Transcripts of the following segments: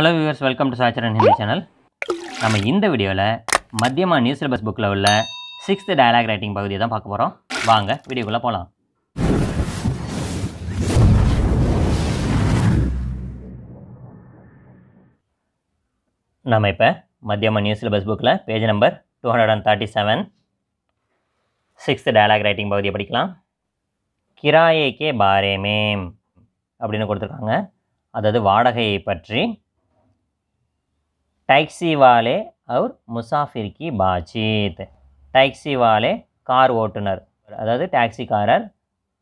hello viewers welcome to சாச்சரன் Hindi channel நம்ம இந்த வீடியோவில் மத்தியமாக நியூஸ் சிலபஸ் புக்கில் உள்ள சிக்ஸ்த் டயலாக் ரைட்டிங் பகுதியை தான் பார்க்க போகிறோம் வாங்க வீடியோக்குள்ளே போகலாம் நம்ம இப்போ மத்தியமாக நியூஸ் சிலபஸ் புக்கில் page number two hundred and thirty seven sixth dialogue writing பகுதியை படிக்கலாம் கிராயேக்கே பாரேமேம் அப்படின்னு கொடுத்துருக்காங்க அதாவது வாடகையை பற்றி टैक्सी வாலே அவர் मुसाफिर की बातचीत टैक्सी वाले கார் ஓட்டுநர் அதாவது டாக்ஸிக்காரர்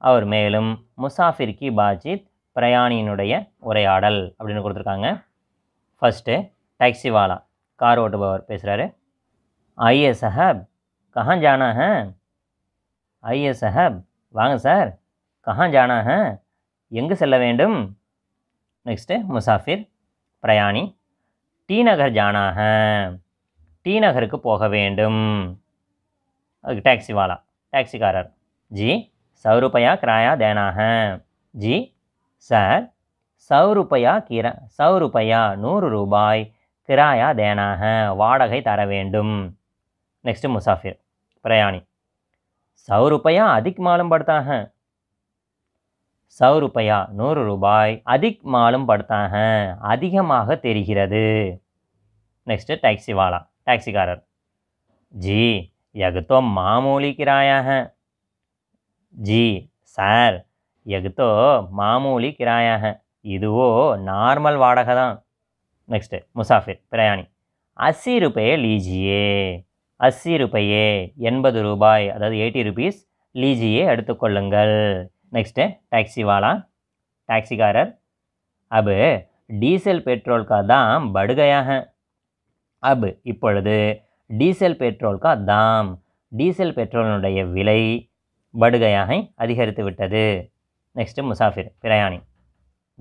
அவர் மேலும் முசாஃபிர் கி பாச்சீத் பிரயாணியினுடைய உரையாடல் அப்படின்னு கொடுத்துருக்காங்க ஃபஸ்ட்டு வாலா கார் ஓட்டுபவர் பேசுகிறாரு ஐயே சஹப் கஹான் ஜானா ஹ ஐயே சஹப் வாங்க சார் கஹான் ஜானா ஹ எங்கு செல்ல வேண்டும் நெக்ஸ்ட்டு முசாஃபிர் பிரயாணி டி நகர் ஜானாக டி நகருக்கு போக வேண்டும் அதுக்கு டாக்ஸி வாலா டாக்ஸிக்காரர் ஜி சௌருப்பையா கிராயா தேனாக ஜி சார் சௌருப்பையா கிர சௌருப்பையா நூறு ரூபாய் கிராயா தேனாக வாடகை தர வேண்டும் நெக்ஸ்ட்டு முசாஃபிர் பிரயாணி சௌருப்பையா அதிக் மாலும் படுத்தாக சவு ரூபாயா நூறு ரூபாய் அதிக் மாலும் படுத்தாங்க அதிகமாக தெரிகிறது நெக்ஸ்ட்டு டாக்ஸி வாலா டாக்ஸிக்காரர் ஜி எகுத்தோ மாமூலி கிராயாக ஜி சார் எகுத்தோ மாமூலி கிராயாக இதுவோ நார்மல் வாடகை தான் நெக்ஸ்ட்டு முசாஃபிர் பிரயாணி அஸ்ஸி ரூபாயே லீஜியே அஸ்ஸி ரூபாயே எண்பது ரூபாய் அதாவது எயிட்டி ருபீஸ் லீஜியே எடுத்துக்கொள்ளுங்கள் நெக்ஸ்ட்டு டாக்ஸிவாலா டாக்ஸிக்காரர் அபு டீசல் பெட்ரோல்கா தாம் படுகையாக அபு இப்பொழுது டீசல் பெட்ரோல்கா தாம் டீசல் பெட்ரோலினுடைய விலை படுகையாக அதிகரித்து விட்டது நெக்ஸ்ட்டு முசாஃபிர் பிரயாணி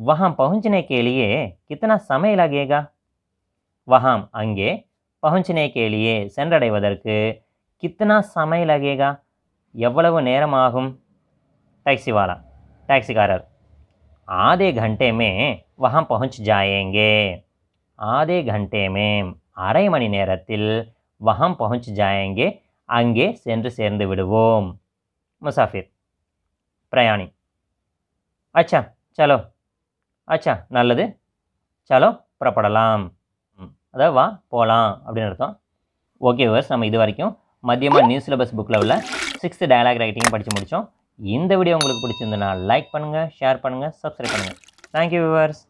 வஹாம் பகுஞ்சினே கேலியே கித்தனா சமையல் லகேகா வஹாம் அங்கே பகுஞ்சினே கேலியே சென்றடைவதற்கு கித்தனா சமையல் லகேகா எவ்வளவு நேரமாகும் டாக்ஸி वाला टैक्सीकारर आधे घंटे में वहाँ पहुँच जाएंगे आधे घंटे में அரை மணி நேரத்தில் வகம் பஹுஞ்ச் ஜாயங்கே அங்கே சென்று சேர்ந்து விடுவோம் முசாஃபிர் பிரயாணி அச்சா சலோ அச்சா நல்லது சலோ புறப்படலாம் அதாவது வா போகலாம் அப்படின்னு அர்த்தம் ஓகே வர்ஸ் நம்ம இது வரைக்கும் மதியமாக நியூ சிலபஸ் புக்கில் உள்ள சிக்ஸ்த் டயலாக் ரைட்டிங் படித்து முடித்தோம் இந்த வீடியோ உங்களுக்கு பிடிச்சிருந்தனா லைக் பண்ணுங்கள் ஷேர் பண்ணுங்கள் சப்ஸ்கிரைப் பண்ணுங்கள் தேங்க்யூ விவர்ஸ்